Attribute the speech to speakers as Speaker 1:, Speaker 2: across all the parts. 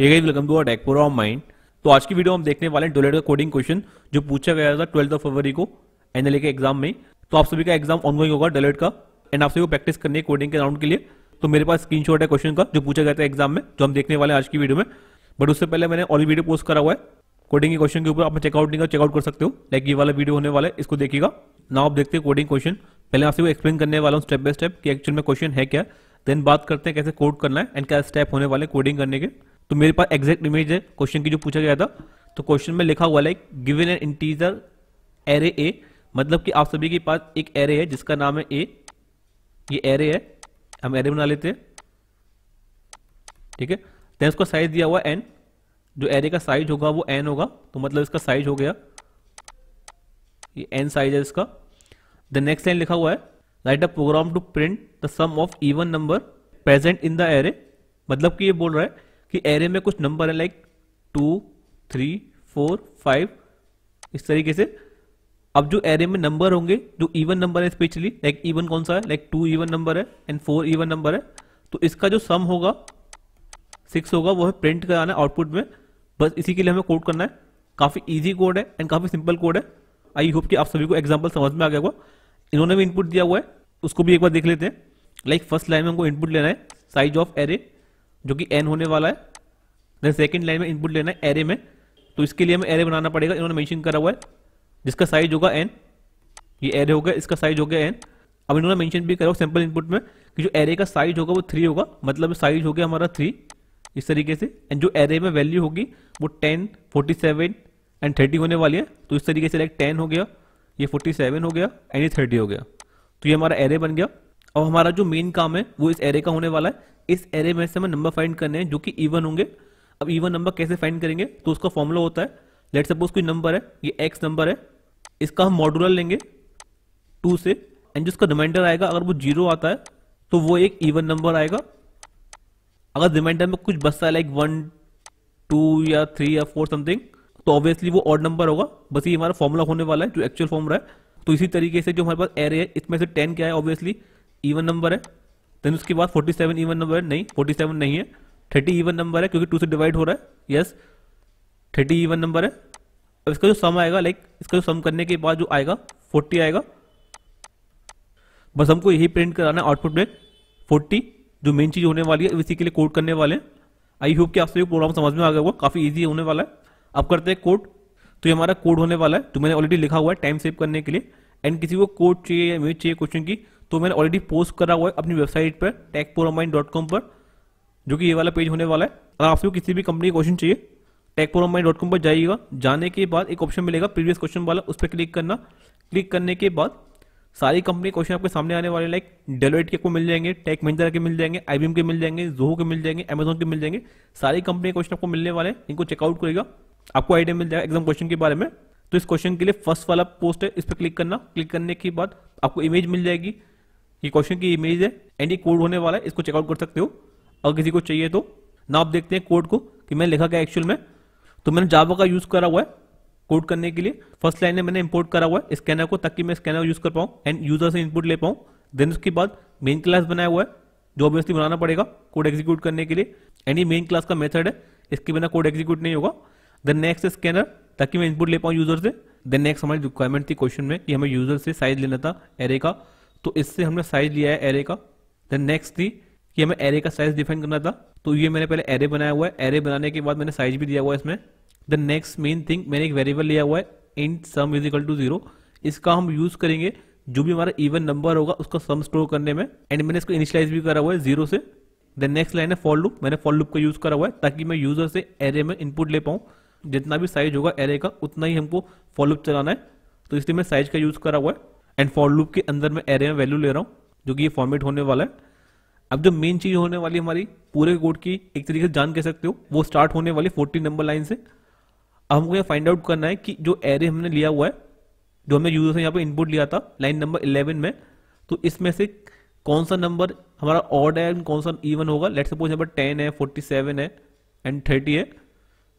Speaker 1: welcome to our deck of mind तो आज की वीडियो हम देखने वाले हैं डोलेट का कोडिंग क्वेश्चन जो पूछा गया था ट्वेल्थ फरवरी को एनएलए के एग्जाम में तो आप सभी का एग्जाम ऑनगोइंग होगा डोलेट का एंड आप सभी को प्रैक्टिस करनी है कोडिंग के राउंड के लिए तो मेरे पास स्क्रीन है क्वेश्चन का जो पूछा गया था एग्जाम में जो हम देखने वाले हैं आज की वीडियो में बट उससे पहले मैंने और वीडियो पोस्ट करा हुआ है कोडिंग के क्वेश्चन के ऊपर आप चेकआउट नहीं कर चेकआउट कर सकते हो लाइक ये वाला वीडियो होने वाला है इसको देखिएगा ना आप देखते हैं कोडिंग क्वेश्चन पहले आपसे वो एक्सप्लेन करने वाला हूँ स्टेप बाय स्टेप कि एक्चुअल में क्वेश्चन है क्या देन बात करते हैं कैसे कोड करना है एंड क्या स्टेप होने वाले कोडिंग करने के तो मेरे पास एग्जैक्ट इमेज है क्वेश्चन की जो पूछा गया था तो क्वेश्चन में लिखा हुआ like given an integer array A मतलब कि आप सभी के पास एक एरे है जिसका नाम है ए ये एरे है हम एरे बना लेते हैं ठीक है देन उसका साइज दिया हुआ एन जो एरे का साइज होगा वो एन होगा तो मतलब इसका साइज हो गया ये एन साइज है इसका द नेक्स्ट लाइन लिखा हुआ है right a program to print the sum of even number present in the array मतलब कि ये बोल रहा है कि एरे में कुछ नंबर है like two three four five इस तरीके से अब जो एरे में नंबर होंगे जो इवन नंबर है स्पेशली लाइक इवन कौन सा है लाइक टू इवन नंबर है एंड फोर इवन नंबर है तो इसका जो सम होगा सिक्स होगा वो है प्रिंट कराना आउटपुट में बस इसी के लिए हमें कोड करना है काफ़ी इजी कोड है एंड काफ़ी सिंपल कोड है आई होप कि आप सभी को एग्जाम्पल समझ में आ गया होगा इन्होंने भी इनपुट दिया हुआ है उसको भी एक बार देख लेते हैं लाइक फर्स्ट लाइन में हमको इनपुट लेना है साइज ऑफ एरे जो कि एन होने वाला है देन सेकंड लाइन में इनपुट लेना है एरे में तो इसके लिए हमें एरे बनाना पड़ेगा इन्होंने मेंशन करा हुआ है जिसका साइज होगा एन ये एरे होगा इसका साइज हो गया एन अब इन्होंने मेंशन भी करा सैम्पल इनपुट में कि जो एरे का साइज होगा वो थ्री होगा मतलब साइज हो गया हमारा थ्री इस तरीके से एंड जो एरे में वैल्यू होगी वो ten forty seven and thirty होने वाली है तो इस तरीके से लाइक टेन हो गया ये फोर्टी सेवन हो गया एंड ये थर्टी हो गया तो ये हमारा एरे बन गया अब हमारा जो मेन काम है वो इस एरे का होने वाला है इस एरे में से हमें नंबर फाइंड करने हैं जो कि इवन होंगे अब इवन नंबर कैसे फाइंड करेंगे तो उसका फॉर्मूला होता है लेट सपोज कोई नंबर है ये एक्स नंबर है इसका हम मॉडुलर लेंगे टू से एंड जिसका रिमाइंडर आएगा अगर वो जीरो आता है तो वो एक इवन नंबर आएगा अगर रिमाइंडर में कुछ बसता है लाइक वन टू या थ्री या फोर समथिंग तो ऑब्वियसली वो ऑड नंबर होगा बस ये हमारा फॉर्मूला होने वाला है जो एक्चुअल फॉर्मूला है तो इसी तरीके से जो हमारे पास एरे है इसमें से टेन क्या है ऑब्वियसली इवन नंबर है देन उसके बाद फोर्टी सेवन इवन नंबर है नहीं फोर्टी सेवन नहीं है थर्टी ईवन नंबर है क्योंकि टू से डिवाइड हो रहा है यस थर्टी ईवन नंबर है अब इसका जो सम आएगा लाइक इसका जो सम करने के बाद जो आएगा फोर्टी आएगा बस हमको यही प्रिंट कराना है आउटपुट में फोर्टी जो मेन चीज़ होने वाली है इसी के लिए कोड करने वाले हैं आई होप कि आपसे प्रोग्राम समझ में आ गया होगा काफ़ी ईजी होने वाला है अब करते हैं कोड तो ये हमारा कोड होने वाला है तो मैंने ऑलरेडी लिखा हुआ है टाइम सेव करने के लिए एंड किसी को कोड चाहिए या इमेज चाहिए क्वेश्चन की तो मैंने ऑलरेडी पोस्ट करा हुआ है अपनी वेबसाइट पर टेक पर जो कि ये वाला पेज होने वाला है अगर आपको किसी भी कंपनी का क्वेश्चन चाहिए टेक डॉट कॉम पर जाइएगा जाने के बाद एक ऑप्शन मिलेगा प्रीवियस क्वेश्चन वाला उस पर क्लिक करना क्लिक करने के बाद सारी कंपनी क्वेश्चन आपके सामने आने वाले लाइक डेलोइट के को मिल जाएंगे टेक महिंद्रा के मिल जाएंगे आईबीएम के मिल जाएंगे जोहो के मिल जाएंगे अमेजोन के मिल जाएंगे सारी कंपनी क्वेश्चन आपको मिलने वाले हैं इनको चेकआउट करेगा आपको आइडिया मिल जाएगा एग्जाम क्वेश्चन के बारे में तो इस क्वेश्चन के लिए फर्स्ट वाला पोस्ट है इस पर क्लिक करना क्लिक करने के बाद आपको इमेज मिल जाएगी ये क्वेश्चन की इमेज है एंड ये कोड होने वाला है इसको चेकआउट कर सकते हो अगर किसी को चाहिए तो ना आप देखते हैं कोड को कि मैंने लिखा क्या एक्चुअल में तो मैंने जावा का यूज करा हुआ है कोड करने के लिए फर्स्ट लाइन में मैंने इंपोर्ट करा हुआ है स्कैनर को ताकि मैं स्कैनर यूज कर पाऊँ एंड यूजर से इनपुट ले पाऊँ देन उसके बाद मेन क्लास बनाया हुआ है जो ऑब्वियसली बनाना पड़ेगा कोड एग्जीक्यूट करने के लिए एनी मेन क्लास का मेथड है इसके बिना कोड एग्जीक्यूट नहीं होगा देन नेक्स्ट स्कैनर ताकि मैं इनपुट ले पाऊँ यूजर से देन नेक्स्ट हमारी रिक्वायरमेंट थी क्वेश्चन में कि हमें यूजर से साइज लेना था एरे का तो इससे हमने साइज लिया है एरे का देन नेक्स्ट थी कि हमें एरे का साइज डिफाइन करना था तो ये मैंने पहले एरे बनाया हुआ है एरे बनाने के बाद मैंने साइज भी दिया हुआ है इसमें द नेक्स्ट मेन थिंग मैंने एक वेरिएबल लिया हुआ है int sum is equal to zero इसका हम यूज करेंगे जो भी हमारा इवन नंबर होगा उसका सम स्टोर करने में एंड मैंने इसको इनिशियलाइज भी करा हुआ है जीरो से देन नेक्स्ट लाइन है फॉर लूप मैंने फॉर लूप का यूज करा हुआ है ताकि मैं यूजर से एरे में इनपुट ले पाऊँ जितना भी साइज होगा एरे का उतना ही हमको फॉर लूप चलाना है तो इसलिए मैं साइज का यूज करा हुआ है एंड फॉर लूप के अंदर मैं एरे में वैल्यू ले रहा हूँ जो कि ये फॉर्मेट होने वाला है अब जो मेन चीज होने वाली हमारी पूरे कोड की एक तरीके से जान कह सकते हो वो स्टार्ट होने वाली फोर्टीन नंबर लाइन से अब हमको यह फाइंड आउट करना है कि जो एरे हमने लिया हुआ है जो हमने यूजर से यहाँ पे इनपुट लिया था लाइन नंबर इलेवन में तो इसमें से कौन सा नंबर हमारा ऑड है कौन सा इवन होगा लेट सपोज यहाँ पर टेन है फोर्टी सेवन है एंड थर्टी है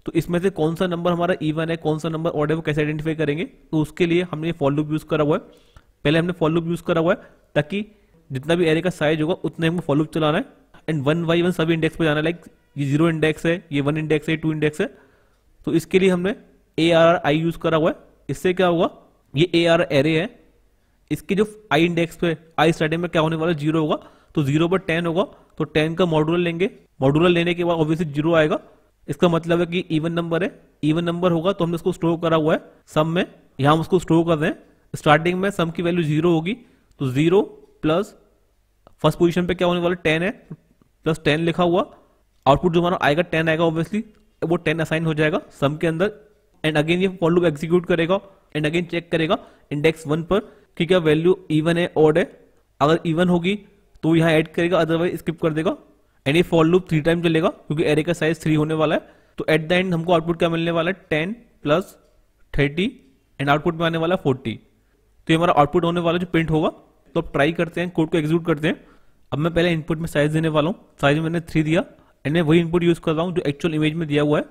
Speaker 1: तो इसमें से कौन सा नंबर हमारा इवन है कौन सा नंबर ऑड है वो कैसे आइडेंटिफाई करेंगे तो उसके लिए हमने फॉलोअप यूज करा हुआ है पहले हमने फॉलोअप यूज करा हुआ है ताकि जितना भी एरे का साइज होगा उतने हमको फॉलो चलाना है एंड वन बाई वन सभी इंडेक्स पे जाना है लाइक ये जीरो इंडेक्स है ये वन इंडेक्स है टू इंडेक्स है तो इसके लिए हमने ए आर आई यूज करा हुआ है इससे क्या होगा ये ए आर एरे है इसके जो आई इंडेक्स पे आई स्टार्टिंग में क्या होने वाला जीरो होगा तो जीरो पर टेन होगा तो टेन का मॉड्यूल लेंगे मॉड्यूलर लेने के बाद ऑब्वियसली जीरो आएगा इसका मतलब है कि इवन नंबर है इवन नंबर होगा तो हमने इसको स्टोर करा हुआ है सम में यहाँ हम उसको स्टोर कर रहे हैं स्टार्टिंग में सम की वैल्यू जीरो होगी तो जीरो प्लस फर्स्ट पोजीशन पे क्या होने वाला टेन है प्लस टेन लिखा हुआ आउटपुट जो हमारा आएगा टेन आएगा ऑब्वियसली वो टेन असाइन हो जाएगा सम के अंदर एंड अगेन ये फॉर एग्जीक्यूट करेगा एंड अगेन चेक करेगा इंडेक्स वन पर कि क्या वैल्यू इवन है ऑड है अगर इवन होगी तो यहाँ ऐड करेगा अदरवाइज स्किप कर देगा एंड ये फॉर लूप थ्री टाइम चलेगा क्योंकि एरे का साइज थ्री होने वाला है तो एट द एंड हमको आउटपुट क्या मिलने वाला है ten plus thirty and output में आने वाला है फोर्टी तो ये हमारा आउटपुट होने वाला जो प्रिंट होगा तो अब ट्राई करते हैं कोड को एग्जीक्यूट करते हैं अब मैं पहले इनपुट में साइज देने वाला हूँ साइज मैंने थ्री दिया एंड मैं वही इनपुट यूज़ कर रहा हूँ जो एक्चुअल इमेज में दिया हुआ है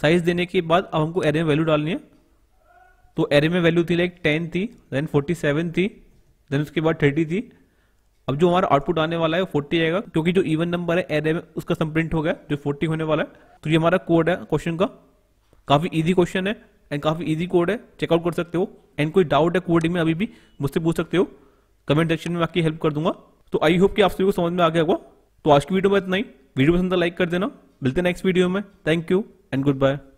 Speaker 1: साइज देने के बाद अब हमको एरे में वैल्यू डालनी है तो एरे में वैल्यू थी लाइक टेन थी देन फोर्टी सेवन थी देन उसके बाद थर्टी थी अब जो हमारा आउटपुट आने वाला है वो फोर्टी आएगा क्योंकि जो इवन नंबर है एरे में उसका सम प्रिंट हो गया जो फोर्टी होने वाला है तो ये हमारा कोड है क्वेश्चन का काफ़ी ईजी क्वेश्चन है एंड काफ़ी ईजी कोड है चेकआउट कर सकते हो एंड कोई डाउट है कोडिंग में अभी भी मुझसे पूछ सकते हो कमेंट सेक्शन में आपकी हेल्प कर दूंगा तो आई होप कि आप सभी को समझ में आ गया होगा तो आज की वीडियो में इतना ही वीडियो पसंद लाइक कर देना मिलते हैं नेक्स्ट वीडियो में thank you and good bye